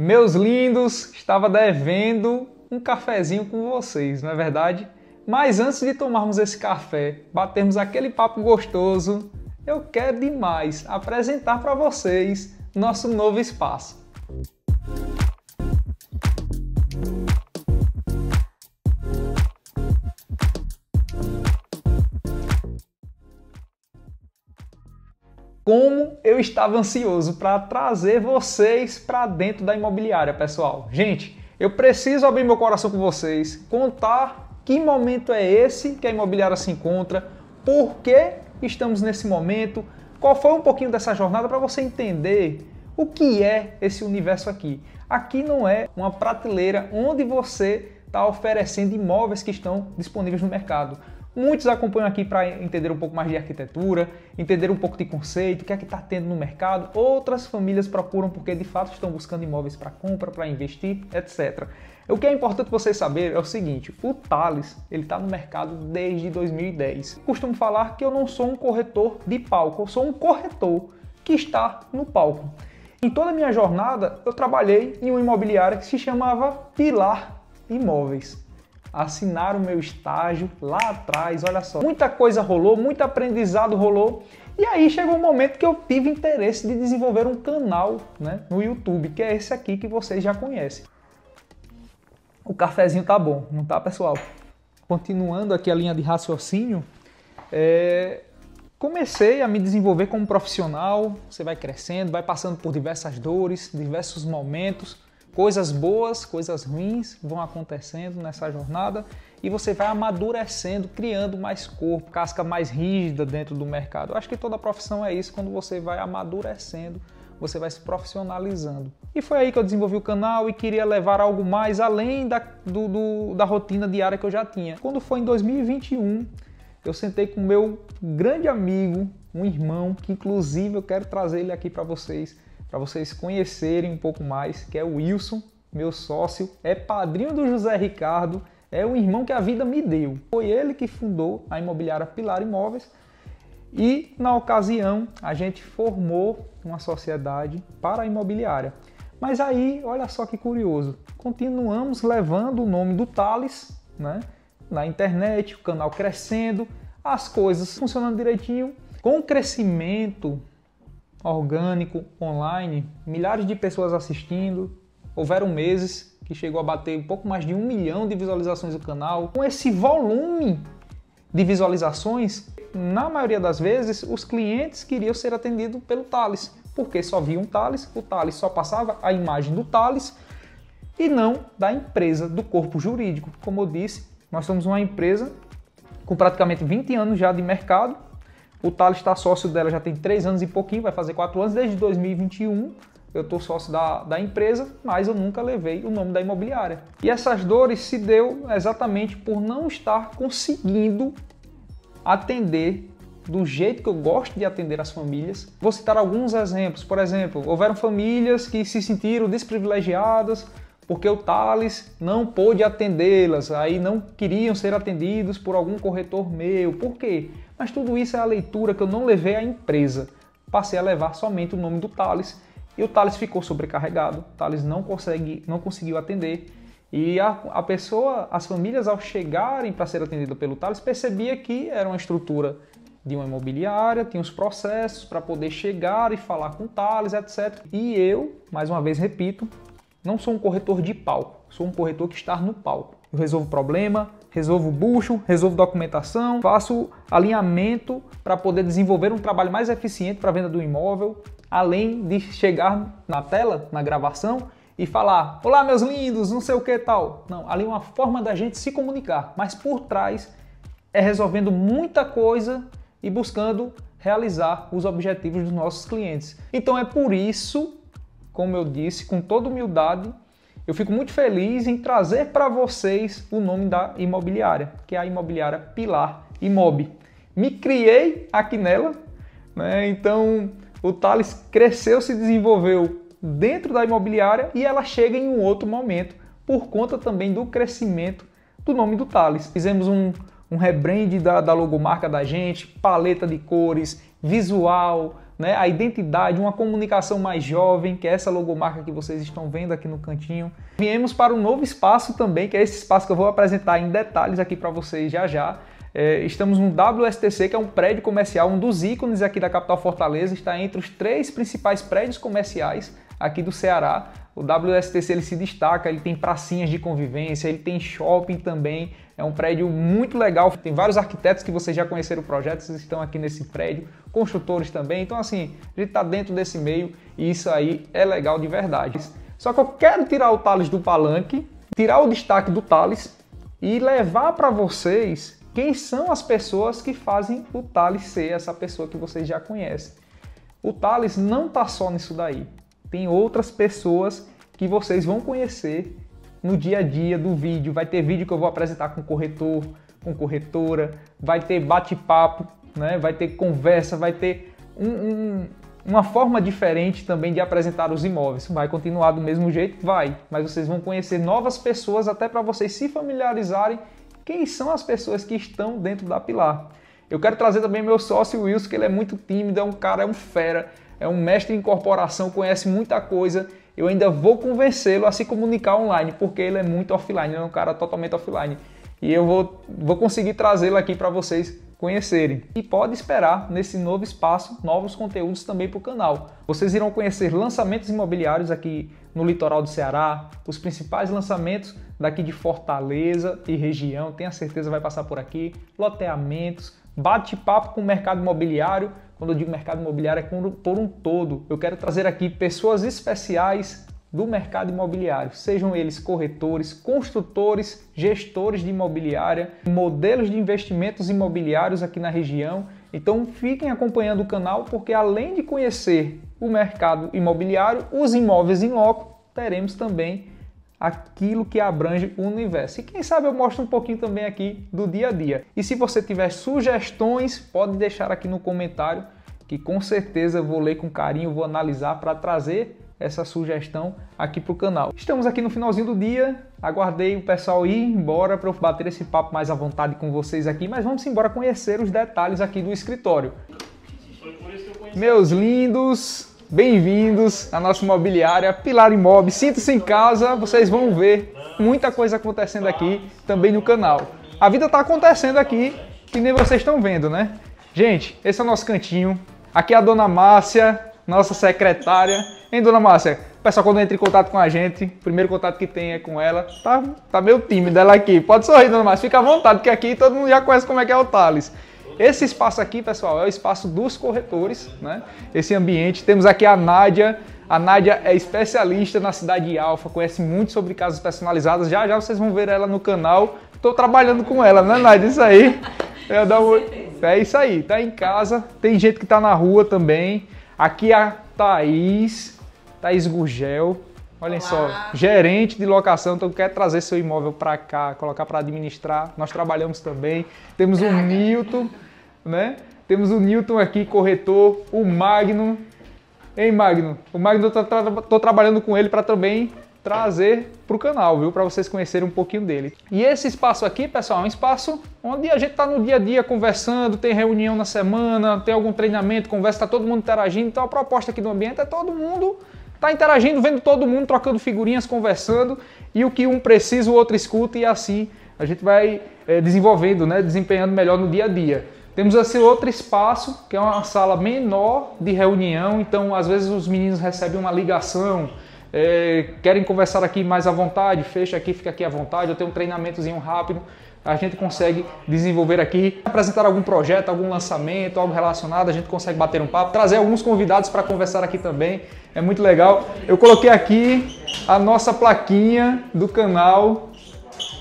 Meus lindos, estava devendo um cafezinho com vocês, não é verdade? Mas antes de tomarmos esse café, batermos aquele papo gostoso, eu quero demais apresentar para vocês nosso novo espaço. como eu estava ansioso para trazer vocês para dentro da imobiliária, pessoal. Gente, eu preciso abrir meu coração com vocês, contar que momento é esse que a imobiliária se encontra, por que estamos nesse momento, qual foi um pouquinho dessa jornada para você entender o que é esse universo aqui. Aqui não é uma prateleira onde você está oferecendo imóveis que estão disponíveis no mercado. Muitos acompanham aqui para entender um pouco mais de arquitetura, entender um pouco de conceito, o que é que está tendo no mercado. Outras famílias procuram porque de fato estão buscando imóveis para compra, para investir, etc. O que é importante você saber é o seguinte: o Thales ele está no mercado desde 2010. Costumo falar que eu não sou um corretor de palco, eu sou um corretor que está no palco. Em toda a minha jornada, eu trabalhei em uma imobiliária que se chamava Pilar Imóveis assinar o meu estágio lá atrás, olha só. Muita coisa rolou, muito aprendizado rolou. E aí chegou um momento que eu tive interesse de desenvolver um canal né, no YouTube, que é esse aqui que vocês já conhecem. O cafezinho tá bom, não tá, pessoal? Continuando aqui a linha de raciocínio, é... comecei a me desenvolver como profissional. Você vai crescendo, vai passando por diversas dores, diversos momentos Coisas boas, coisas ruins vão acontecendo nessa jornada e você vai amadurecendo, criando mais corpo, casca mais rígida dentro do mercado. Eu acho que toda profissão é isso, quando você vai amadurecendo, você vai se profissionalizando. E foi aí que eu desenvolvi o canal e queria levar algo mais além da, do, do, da rotina diária que eu já tinha. Quando foi em 2021, eu sentei com meu grande amigo, um irmão, que inclusive eu quero trazer ele aqui para vocês para vocês conhecerem um pouco mais, que é o Wilson, meu sócio, é padrinho do José Ricardo, é o irmão que a vida me deu. Foi ele que fundou a imobiliária Pilar Imóveis e, na ocasião, a gente formou uma sociedade para a imobiliária. Mas aí, olha só que curioso, continuamos levando o nome do Thales né, na internet, o canal crescendo, as coisas funcionando direitinho. Com o crescimento orgânico, online, milhares de pessoas assistindo. Houveram meses que chegou a bater um pouco mais de um milhão de visualizações do canal. Com esse volume de visualizações, na maioria das vezes, os clientes queriam ser atendidos pelo Thales, porque só via um Thales, o Thales só passava a imagem do Thales e não da empresa, do corpo jurídico. Como eu disse, nós somos uma empresa com praticamente 20 anos já de mercado o Thales está sócio dela já tem 3 anos e pouquinho, vai fazer 4 anos, desde 2021 eu estou sócio da, da empresa, mas eu nunca levei o nome da imobiliária. E essas dores se deu exatamente por não estar conseguindo atender do jeito que eu gosto de atender as famílias. Vou citar alguns exemplos. Por exemplo, houveram famílias que se sentiram desprivilegiadas porque o Thales não pôde atendê-las, aí não queriam ser atendidos por algum corretor meu. Por quê? Mas tudo isso é a leitura que eu não levei à empresa. Passei a levar somente o nome do Thales e o Thales ficou sobrecarregado. Thales não consegue, não conseguiu atender. E a, a pessoa, as famílias ao chegarem para ser atendida pelo Thales, percebia que era uma estrutura de uma imobiliária, tinha os processos para poder chegar e falar com o Thales, etc. E eu, mais uma vez repito, não sou um corretor de palco, sou um corretor que está no palco. Eu resolvo problema, resolvo bucho, resolvo documentação, faço alinhamento para poder desenvolver um trabalho mais eficiente para a venda do imóvel, além de chegar na tela, na gravação e falar: "Olá meus lindos, não sei o que tal". Não, ali é uma forma da gente se comunicar, mas por trás é resolvendo muita coisa e buscando realizar os objetivos dos nossos clientes. Então é por isso, como eu disse, com toda humildade, eu fico muito feliz em trazer para vocês o nome da imobiliária, que é a imobiliária Pilar Imob. Me criei aqui nela, né? então o Thales cresceu, se desenvolveu dentro da imobiliária e ela chega em um outro momento, por conta também do crescimento do nome do Thales. Fizemos um, um rebrand da, da logomarca da gente, paleta de cores, visual, né, a identidade, uma comunicação mais jovem, que é essa logomarca que vocês estão vendo aqui no cantinho. Viemos para um novo espaço também, que é esse espaço que eu vou apresentar em detalhes aqui para vocês já já. É, estamos no WSTC, que é um prédio comercial, um dos ícones aqui da capital Fortaleza, está entre os três principais prédios comerciais aqui do Ceará. O WSTC ele se destaca, ele tem pracinhas de convivência, ele tem shopping também. É um prédio muito legal. Tem vários arquitetos que vocês já conheceram o projeto, estão aqui nesse prédio, construtores também. Então, assim, a gente está dentro desse meio e isso aí é legal de verdade. Só que eu quero tirar o Thales do palanque, tirar o destaque do Thales e levar para vocês quem são as pessoas que fazem o Thales ser essa pessoa que vocês já conhecem. O Thales não está só nisso daí tem outras pessoas que vocês vão conhecer no dia a dia do vídeo. Vai ter vídeo que eu vou apresentar com corretor, com corretora, vai ter bate-papo, né? vai ter conversa, vai ter um, um, uma forma diferente também de apresentar os imóveis. Vai continuar do mesmo jeito? Vai, mas vocês vão conhecer novas pessoas até para vocês se familiarizarem quem são as pessoas que estão dentro da Pilar. Eu quero trazer também meu sócio Wilson, que ele é muito tímido, é um cara, é um fera é um mestre em corporação, conhece muita coisa. Eu ainda vou convencê-lo a se comunicar online, porque ele é muito offline, ele é um cara totalmente offline. E eu vou, vou conseguir trazê-lo aqui para vocês conhecerem. E pode esperar nesse novo espaço novos conteúdos também para o canal. Vocês irão conhecer lançamentos imobiliários aqui no litoral do Ceará, os principais lançamentos daqui de Fortaleza e região, tenha certeza vai passar por aqui, loteamentos, bate-papo com o mercado imobiliário, quando eu digo mercado imobiliário, é por um todo. Eu quero trazer aqui pessoas especiais do mercado imobiliário, sejam eles corretores, construtores, gestores de imobiliária, modelos de investimentos imobiliários aqui na região. Então fiquem acompanhando o canal porque além de conhecer o mercado imobiliário, os imóveis em loco, teremos também aquilo que abrange o universo. E quem sabe eu mostro um pouquinho também aqui do dia a dia. E se você tiver sugestões, pode deixar aqui no comentário, que com certeza vou ler com carinho, vou analisar para trazer essa sugestão aqui para o canal. Estamos aqui no finalzinho do dia, aguardei o pessoal ir embora para eu bater esse papo mais à vontade com vocês aqui, mas vamos embora conhecer os detalhes aqui do escritório. Meus lindos, bem-vindos à nossa imobiliária Pilar Imob. Sinta-se em casa, vocês vão ver muita coisa acontecendo aqui também no canal. A vida está acontecendo aqui que nem vocês estão vendo, né? Gente, esse é o nosso cantinho. Aqui é a Dona Márcia, nossa secretária. Hein, Dona Márcia? pessoal, quando entra em contato com a gente, o primeiro contato que tem é com ela. Tá, tá meio tímida ela aqui. Pode sorrir, Dona Márcia. Fica à vontade, porque aqui todo mundo já conhece como é que é o Thales. Esse espaço aqui, pessoal, é o espaço dos corretores, né? Esse ambiente. Temos aqui a Nádia. A Nádia é especialista na cidade de Alfa, conhece muito sobre casas personalizadas. Já já vocês vão ver ela no canal. Estou trabalhando com ela, né, Nádia? Isso aí. Eu um... É isso aí. Tá em casa. Tem gente que tá na rua também. Aqui é a Thaís, Thaís Gurgel. Olhem Olá. só, gerente de locação, então quer trazer seu imóvel para cá, colocar para administrar. Nós trabalhamos também. Temos o Milton né? Temos o Newton aqui, corretor, o Magno. Hein, Magno? O Magno, eu tô, tra tô trabalhando com ele para também trazer para o canal, viu? Para vocês conhecerem um pouquinho dele. E esse espaço aqui, pessoal, é um espaço onde a gente está no dia a dia conversando, tem reunião na semana, tem algum treinamento, conversa, tá todo mundo interagindo. Então a proposta aqui do ambiente é todo mundo tá interagindo, vendo todo mundo, trocando figurinhas, conversando e o que um precisa o outro escuta e assim a gente vai é, desenvolvendo, né? Desempenhando melhor no dia a dia. Temos assim outro espaço, que é uma sala menor de reunião, então às vezes os meninos recebem uma ligação, é, querem conversar aqui mais à vontade, fecha aqui, fica aqui à vontade, eu tenho um treinamentozinho rápido, a gente consegue desenvolver aqui, apresentar algum projeto, algum lançamento, algo relacionado, a gente consegue bater um papo, trazer alguns convidados para conversar aqui também, é muito legal. Eu coloquei aqui a nossa plaquinha do canal,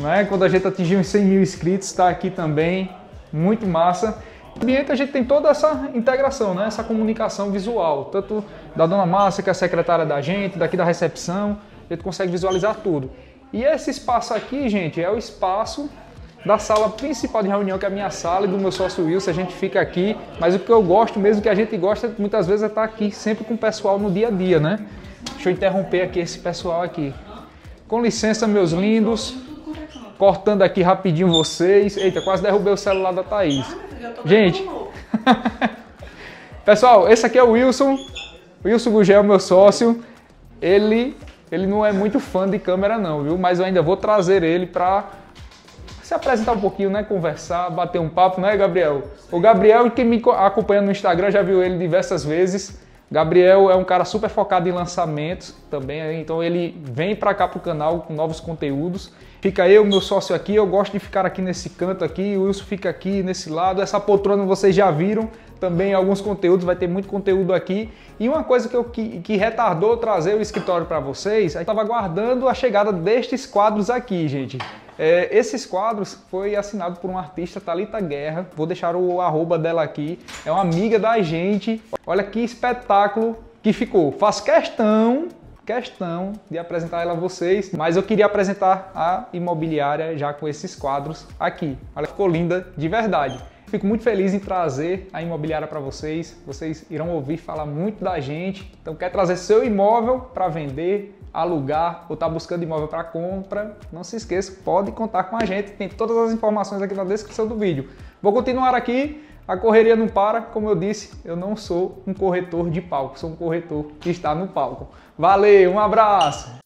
né? quando a gente atingiu os 100 mil inscritos, está aqui também, muito massa. e ambiente a gente tem toda essa integração, né? essa comunicação visual, tanto da dona Márcia, que é a secretária da gente, daqui da recepção, a gente consegue visualizar tudo. E esse espaço aqui, gente, é o espaço da sala principal de reunião, que é a minha sala, e do meu sócio Wilson, a gente fica aqui, mas o que eu gosto mesmo, que a gente gosta muitas vezes é estar aqui sempre com o pessoal no dia a dia, né? Deixa eu interromper aqui esse pessoal aqui. Com licença, meus lindos cortando aqui rapidinho vocês. Eita, quase derrubei o celular da Thaís. Gente, pessoal, esse aqui é o Wilson. Wilson Gugel, é meu sócio. Ele, ele não é muito fã de câmera não, viu? Mas eu ainda vou trazer ele para se apresentar um pouquinho, né? Conversar, bater um papo, né, Gabriel? O Gabriel, que me acompanha no Instagram, já viu ele diversas vezes. Gabriel é um cara super focado em lançamentos também, né? então ele vem para cá pro canal com novos conteúdos. Fica eu, meu sócio aqui, eu gosto de ficar aqui nesse canto aqui, o Wilson fica aqui nesse lado. Essa poltrona vocês já viram também alguns conteúdos, vai ter muito conteúdo aqui. E uma coisa que, eu, que, que retardou trazer o escritório para vocês, eu estava aguardando a chegada destes quadros aqui, gente. É, esses quadros foi assinado por uma artista, Talita Guerra. Vou deixar o arroba dela aqui. É uma amiga da gente. Olha que espetáculo que ficou. Faz questão questão de apresentar ela a vocês, mas eu queria apresentar a imobiliária já com esses quadros aqui. Ela ficou linda de verdade. Fico muito feliz em trazer a imobiliária para vocês. Vocês irão ouvir falar muito da gente. Então, quer trazer seu imóvel para vender, alugar ou está buscando imóvel para compra? Não se esqueça, pode contar com a gente. Tem todas as informações aqui na descrição do vídeo. Vou continuar aqui a correria não para, como eu disse, eu não sou um corretor de palco, sou um corretor que está no palco. Valeu, um abraço!